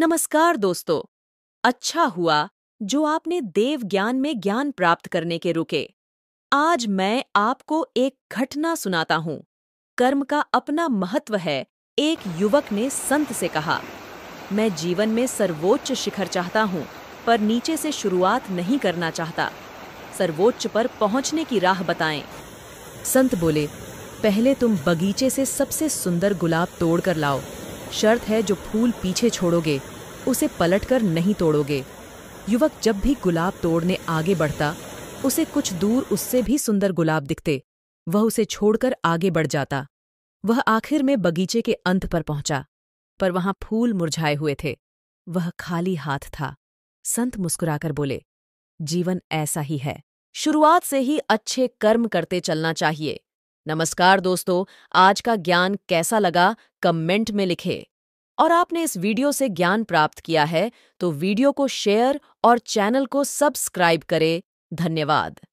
नमस्कार दोस्तों अच्छा हुआ जो आपने देव ज्ञान में ज्ञान प्राप्त करने के रुके आज मैं आपको एक घटना सुनाता हूँ कर्म का अपना महत्व है एक युवक ने संत से कहा मैं जीवन में सर्वोच्च शिखर चाहता हूँ पर नीचे से शुरुआत नहीं करना चाहता सर्वोच्च पर पहुंचने की राह बताएं संत बोले पहले तुम बगीचे से सबसे सुंदर गुलाब तोड़कर लाओ शर्त है जो फूल पीछे छोड़ोगे उसे पलटकर नहीं तोड़ोगे युवक जब भी गुलाब तोड़ने आगे बढ़ता उसे कुछ दूर उससे भी सुंदर गुलाब दिखते वह उसे छोड़कर आगे बढ़ जाता वह आखिर में बगीचे के अंत पर पहुंचा पर वहां फूल मुरझाए हुए थे वह खाली हाथ था संत मुस्कुराकर बोले जीवन ऐसा ही है शुरुआत से ही अच्छे कर्म करते चलना चाहिए नमस्कार दोस्तों आज का ज्ञान कैसा लगा कमेंट में लिखे और आपने इस वीडियो से ज्ञान प्राप्त किया है तो वीडियो को शेयर और चैनल को सब्सक्राइब करें धन्यवाद